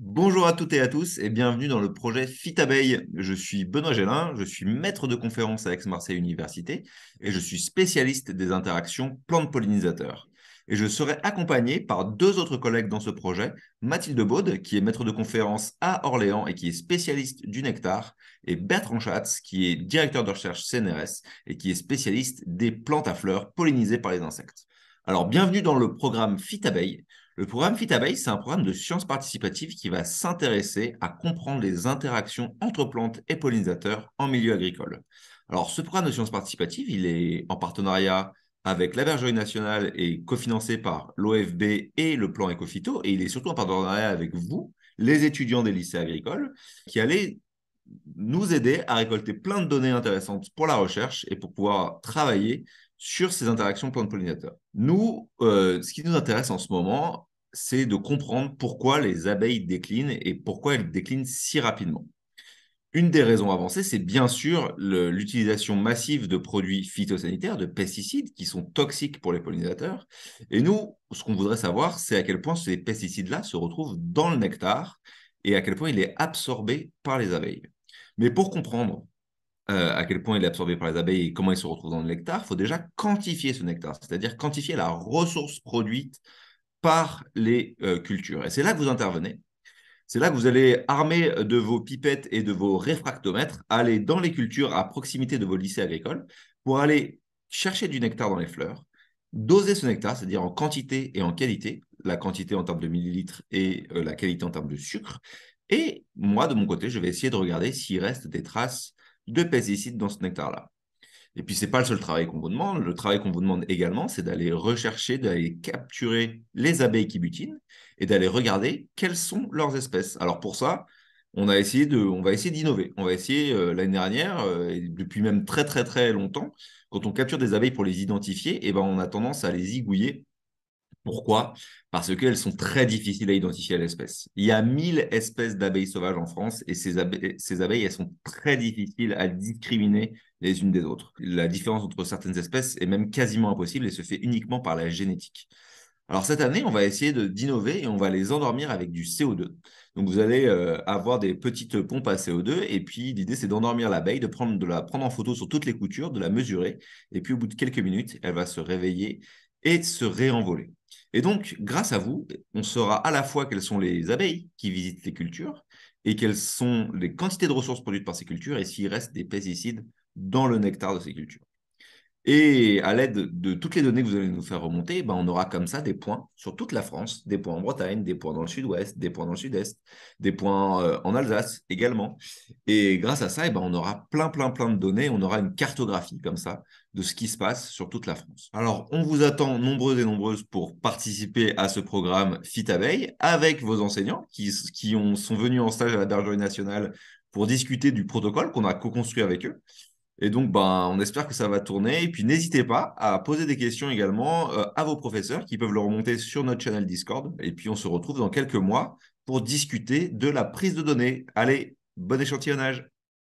Bonjour à toutes et à tous et bienvenue dans le projet FitAbeille. Je suis Benoît Gélin, je suis maître de conférence à Aix-Marseille Université et je suis spécialiste des interactions plantes-pollinisateurs. Et je serai accompagné par deux autres collègues dans ce projet, Mathilde Baude, qui est maître de conférence à Orléans et qui est spécialiste du nectar, et Bertrand Schatz, qui est directeur de recherche CNRS et qui est spécialiste des plantes à fleurs pollinisées par les insectes. Alors bienvenue dans le programme FitAbeille. Le programme Fitabase, c'est un programme de sciences participatives qui va s'intéresser à comprendre les interactions entre plantes et pollinisateurs en milieu agricole. Alors, ce programme de sciences participatives, il est en partenariat avec la Bergerie nationale et cofinancé par l'OFB et le plan Ecofito, et il est surtout en partenariat avec vous, les étudiants des lycées agricoles, qui allez nous aider à récolter plein de données intéressantes pour la recherche et pour pouvoir travailler sur ces interactions plantes pollinateurs. Nous, euh, ce qui nous intéresse en ce moment, c'est de comprendre pourquoi les abeilles déclinent et pourquoi elles déclinent si rapidement. Une des raisons avancées, c'est bien sûr l'utilisation massive de produits phytosanitaires, de pesticides qui sont toxiques pour les pollinisateurs. Et nous, ce qu'on voudrait savoir, c'est à quel point ces pesticides-là se retrouvent dans le nectar et à quel point il est absorbé par les abeilles. Mais pour comprendre euh, à quel point il est absorbé par les abeilles et comment il se retrouve dans le nectar, il faut déjà quantifier ce nectar, c'est-à-dire quantifier la ressource produite par les euh, cultures. Et c'est là que vous intervenez. C'est là que vous allez armer de vos pipettes et de vos réfractomètres, aller dans les cultures à proximité de vos lycées agricoles pour aller chercher du nectar dans les fleurs, doser ce nectar, c'est-à-dire en quantité et en qualité, la quantité en termes de millilitres et euh, la qualité en termes de sucre. Et moi, de mon côté, je vais essayer de regarder s'il reste des traces de pesticides dans ce nectar-là. Et puis, ce n'est pas le seul travail qu'on vous demande. Le travail qu'on vous demande également, c'est d'aller rechercher, d'aller capturer les abeilles qui butinent et d'aller regarder quelles sont leurs espèces. Alors, pour ça, on, a essayé de, on va essayer d'innover. On va essayer, euh, l'année dernière, euh, et depuis même très, très, très longtemps, quand on capture des abeilles pour les identifier, eh ben, on a tendance à les gouiller. Pourquoi Parce qu'elles sont très difficiles à identifier à l'espèce. Il y a 1000 espèces d'abeilles sauvages en France et ces, abeilles, elles sont très difficiles à discriminer les unes des autres. La différence entre certaines espèces est même quasiment impossible et se fait uniquement par la génétique. Alors cette année, on va essayer d'innover et on va les endormir avec du CO2. Donc vous allez euh, avoir des petites pompes à CO2 et puis l'idée c'est d'endormir l'abeille, de prendre de la prendre en photo sur toutes les coutures, de la mesurer et puis au bout de quelques minutes, elle va se réveiller et se réenvoler. Et donc, grâce à vous, on saura à la fois quelles sont les abeilles qui visitent les cultures et quelles sont les quantités de ressources produites par ces cultures et s'il reste des pesticides dans le nectar de ces cultures. Et à l'aide de toutes les données que vous allez nous faire remonter, ben on aura comme ça des points sur toute la France, des points en Bretagne, des points dans le sud-ouest, des points dans le sud-est, des points euh, en Alsace également. Et grâce à ça, et eh ben on aura plein, plein, plein de données, on aura une cartographie comme ça de ce qui se passe sur toute la France. Alors, on vous attend nombreuses et nombreuses pour participer à ce programme Fit Abeille avec vos enseignants qui, ont, sont venus en stage à la Bergerie nationale pour discuter du protocole qu'on a co-construit avec eux. Et donc, ben, on espère que ça va tourner. Et puis, n'hésitez pas à poser des questions également euh, à vos professeurs qui peuvent le remonter sur notre channel Discord. Et puis, on se retrouve dans quelques mois pour discuter de la prise de données. Allez, bon échantillonnage!